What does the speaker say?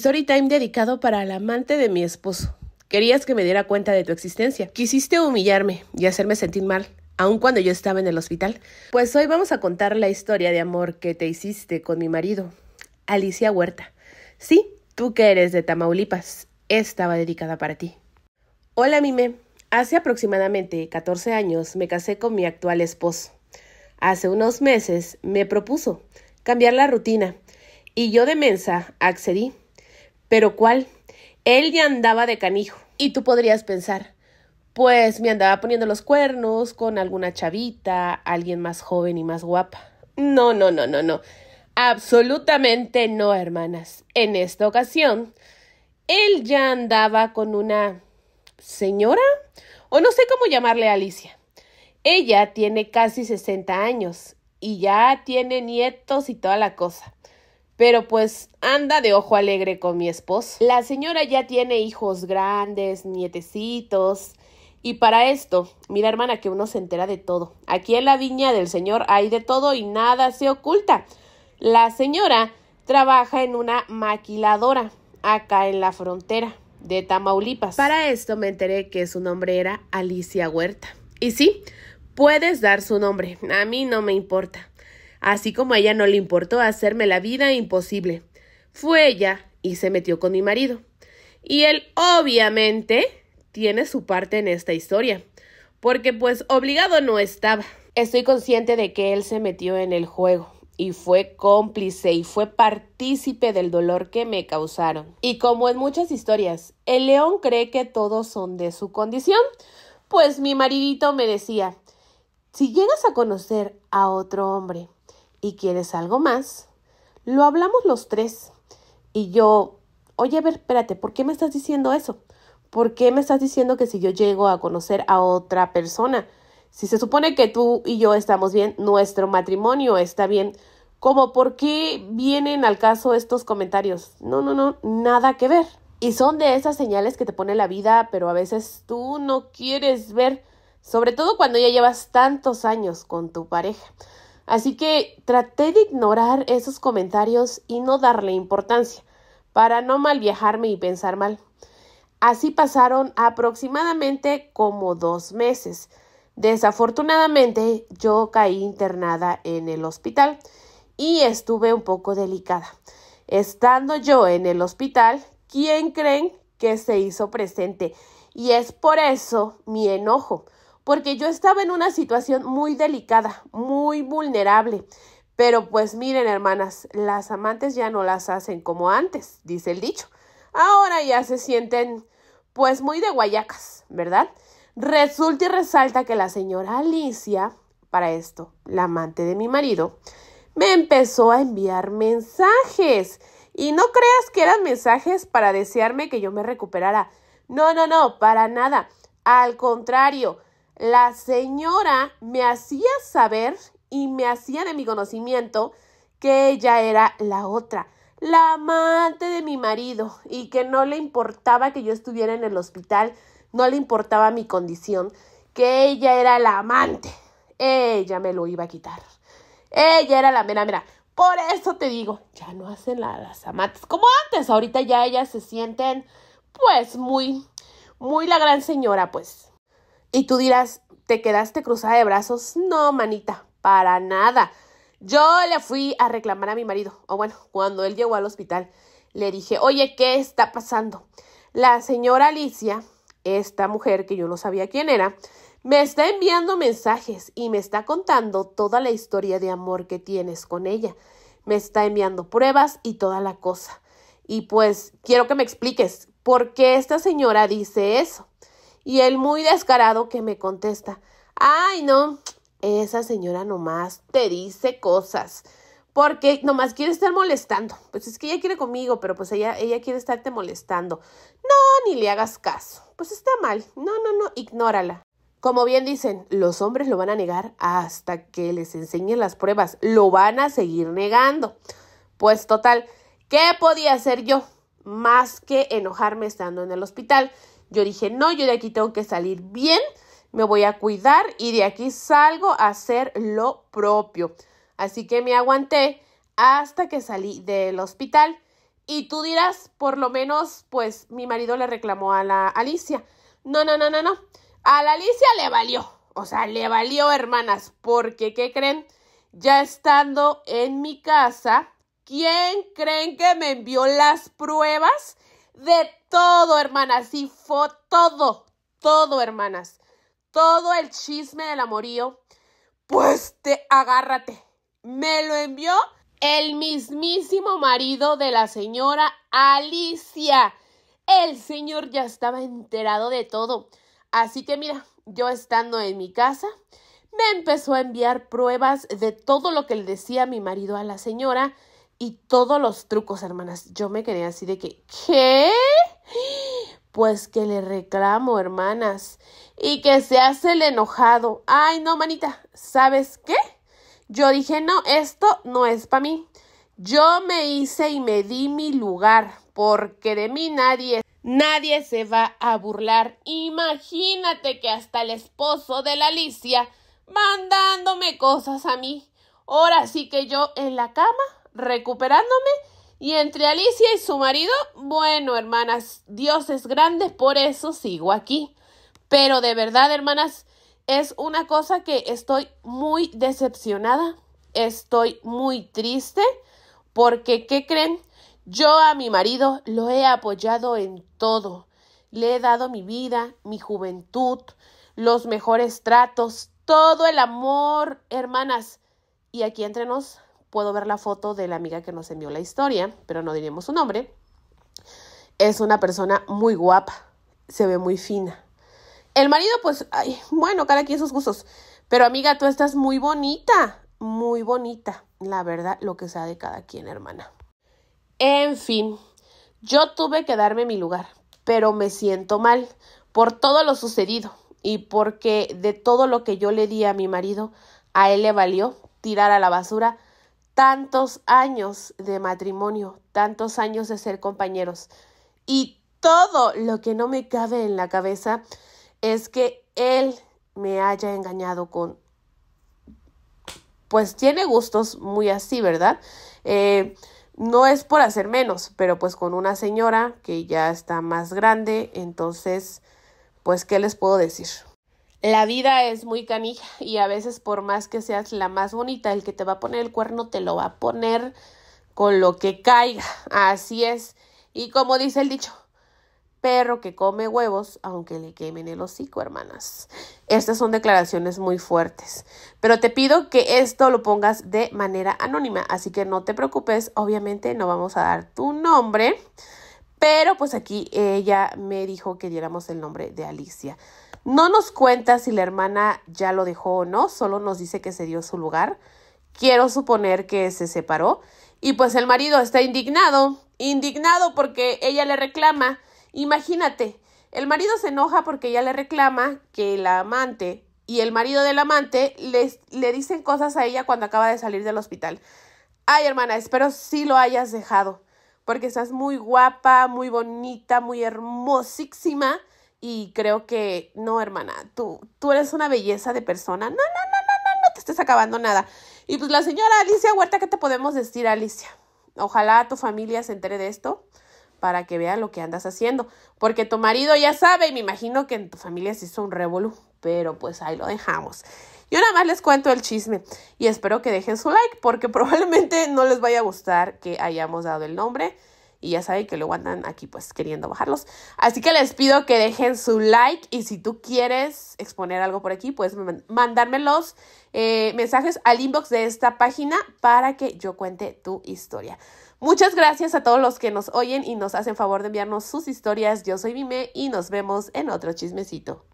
time dedicado para el amante de mi esposo. Querías que me diera cuenta de tu existencia. Quisiste humillarme y hacerme sentir mal, aun cuando yo estaba en el hospital. Pues hoy vamos a contar la historia de amor que te hiciste con mi marido, Alicia Huerta. Sí, tú que eres de Tamaulipas. Estaba dedicada para ti. Hola, Mime. Hace aproximadamente 14 años me casé con mi actual esposo. Hace unos meses me propuso cambiar la rutina y yo de mensa accedí. Pero ¿cuál? Él ya andaba de canijo. Y tú podrías pensar, pues me andaba poniendo los cuernos con alguna chavita, alguien más joven y más guapa. No, no, no, no, no. Absolutamente no, hermanas. En esta ocasión, él ya andaba con una señora, o no sé cómo llamarle a Alicia. Ella tiene casi 60 años y ya tiene nietos y toda la cosa. Pero pues anda de ojo alegre con mi esposo. La señora ya tiene hijos grandes, nietecitos. Y para esto, mira hermana que uno se entera de todo. Aquí en la viña del Señor hay de todo y nada se oculta. La señora trabaja en una maquiladora acá en la frontera de Tamaulipas. Para esto me enteré que su nombre era Alicia Huerta. Y sí, puedes dar su nombre, a mí no me importa así como a ella no le importó hacerme la vida imposible. Fue ella y se metió con mi marido. Y él obviamente tiene su parte en esta historia, porque pues obligado no estaba. Estoy consciente de que él se metió en el juego y fue cómplice y fue partícipe del dolor que me causaron. Y como en muchas historias, el león cree que todos son de su condición, pues mi maridito me decía, si llegas a conocer a otro hombre y quieres algo más, lo hablamos los tres. Y yo, oye, a ver, espérate, ¿por qué me estás diciendo eso? ¿Por qué me estás diciendo que si yo llego a conocer a otra persona, si se supone que tú y yo estamos bien, nuestro matrimonio está bien, ¿Cómo? por qué vienen al caso estos comentarios? No, no, no, nada que ver. Y son de esas señales que te pone la vida, pero a veces tú no quieres ver, sobre todo cuando ya llevas tantos años con tu pareja. Así que traté de ignorar esos comentarios y no darle importancia, para no mal viajarme y pensar mal. Así pasaron aproximadamente como dos meses. Desafortunadamente yo caí internada en el hospital y estuve un poco delicada. Estando yo en el hospital, ¿quién creen que se hizo presente? Y es por eso mi enojo porque yo estaba en una situación muy delicada, muy vulnerable. Pero pues miren, hermanas, las amantes ya no las hacen como antes, dice el dicho. Ahora ya se sienten pues muy de guayacas, ¿verdad? Resulta y resalta que la señora Alicia, para esto, la amante de mi marido, me empezó a enviar mensajes. Y no creas que eran mensajes para desearme que yo me recuperara. No, no, no, para nada. Al contrario, la señora me hacía saber y me hacía de mi conocimiento que ella era la otra, la amante de mi marido, y que no le importaba que yo estuviera en el hospital, no le importaba mi condición, que ella era la amante. Ella me lo iba a quitar. Ella era la mera, mera. Por eso te digo, ya no hacen las amantes como antes. Ahorita ya ellas se sienten, pues, muy, muy la gran señora, pues. Y tú dirás, ¿te quedaste cruzada de brazos? No, manita, para nada. Yo le fui a reclamar a mi marido, o bueno, cuando él llegó al hospital, le dije, oye, ¿qué está pasando? La señora Alicia, esta mujer que yo no sabía quién era, me está enviando mensajes y me está contando toda la historia de amor que tienes con ella. Me está enviando pruebas y toda la cosa. Y pues quiero que me expliques por qué esta señora dice eso. Y el muy descarado que me contesta, ay no, esa señora nomás te dice cosas. Porque nomás quiere estar molestando. Pues es que ella quiere conmigo, pero pues ella, ella quiere estarte molestando. No, ni le hagas caso. Pues está mal. No, no, no, ignórala. Como bien dicen, los hombres lo van a negar hasta que les enseñen las pruebas. Lo van a seguir negando. Pues total, ¿qué podía hacer yo? Más que enojarme estando en el hospital. Yo dije, no, yo de aquí tengo que salir bien, me voy a cuidar y de aquí salgo a hacer lo propio. Así que me aguanté hasta que salí del hospital. Y tú dirás, por lo menos, pues mi marido le reclamó a la Alicia. No, no, no, no, no. A la Alicia le valió. O sea, le valió, hermanas, porque, ¿qué creen? Ya estando en mi casa, ¿quién creen que me envió las pruebas? de todo, hermanas. y fue todo, todo, hermanas. Todo el chisme del amorío. Pues te agárrate. Me lo envió el mismísimo marido de la señora Alicia. El señor ya estaba enterado de todo. Así que mira, yo estando en mi casa, me empezó a enviar pruebas de todo lo que le decía mi marido a la señora y todos los trucos, hermanas. Yo me quedé así de que, ¿qué? Pues que le reclamo, hermanas. Y que se hace el enojado. Ay, no, manita, ¿sabes qué? Yo dije, no, esto no es para mí. Yo me hice y me di mi lugar, porque de mí nadie, nadie se va a burlar. Imagínate que hasta el esposo de la Alicia mandándome cosas a mí. Ahora sí que yo en la cama recuperándome. Y entre Alicia y su marido, bueno, hermanas, Dios es grande, por eso sigo aquí. Pero de verdad, hermanas, es una cosa que estoy muy decepcionada, estoy muy triste, porque, ¿qué creen? Yo a mi marido lo he apoyado en todo. Le he dado mi vida, mi juventud, los mejores tratos, todo el amor, hermanas. Y aquí entre nos, puedo ver la foto de la amiga que nos envió la historia, pero no diremos su nombre. Es una persona muy guapa, se ve muy fina. El marido, pues, bueno, cada quien sus gustos. Pero amiga, tú estás muy bonita, muy bonita. La verdad, lo que sea de cada quien, hermana. En fin, yo tuve que darme mi lugar, pero me siento mal por todo lo sucedido y porque de todo lo que yo le di a mi marido, a él le valió tirar a la basura tantos años de matrimonio, tantos años de ser compañeros. Y todo lo que no me cabe en la cabeza es que él me haya engañado con... Pues tiene gustos muy así, ¿verdad? Eh, no es por hacer menos, pero pues con una señora que ya está más grande, entonces, pues, ¿qué les puedo decir? La vida es muy canija y a veces por más que seas la más bonita, el que te va a poner el cuerno te lo va a poner con lo que caiga. Así es. Y como dice el dicho, perro que come huevos aunque le quemen el hocico, hermanas. Estas son declaraciones muy fuertes, pero te pido que esto lo pongas de manera anónima, así que no te preocupes, obviamente no vamos a dar tu nombre, pero pues aquí ella me dijo que diéramos el nombre de Alicia. No nos cuenta si la hermana ya lo dejó o no, solo nos dice que se dio su lugar. Quiero suponer que se separó. Y pues el marido está indignado, indignado porque ella le reclama. Imagínate, el marido se enoja porque ella le reclama que la amante y el marido del amante le dicen cosas a ella cuando acaba de salir del hospital. Ay, hermana, espero si lo hayas dejado, porque estás muy guapa, muy bonita, muy hermosísima y creo que, no, hermana, tú, tú eres una belleza de persona. No, no, no, no, no, no te estés acabando nada. Y pues la señora Alicia Huerta, ¿qué te podemos decir, Alicia? Ojalá tu familia se entere de esto para que vean lo que andas haciendo. Porque tu marido ya sabe y me imagino que en tu familia se hizo un revolú. Pero pues ahí lo dejamos. Yo nada más les cuento el chisme y espero que dejen su like porque probablemente no les vaya a gustar que hayamos dado el nombre y ya saben que lo andan aquí pues queriendo bajarlos. Así que les pido que dejen su like y si tú quieres exponer algo por aquí, puedes mandarme los eh, mensajes al inbox de esta página para que yo cuente tu historia. Muchas gracias a todos los que nos oyen y nos hacen favor de enviarnos sus historias. Yo soy Mime y nos vemos en otro chismecito.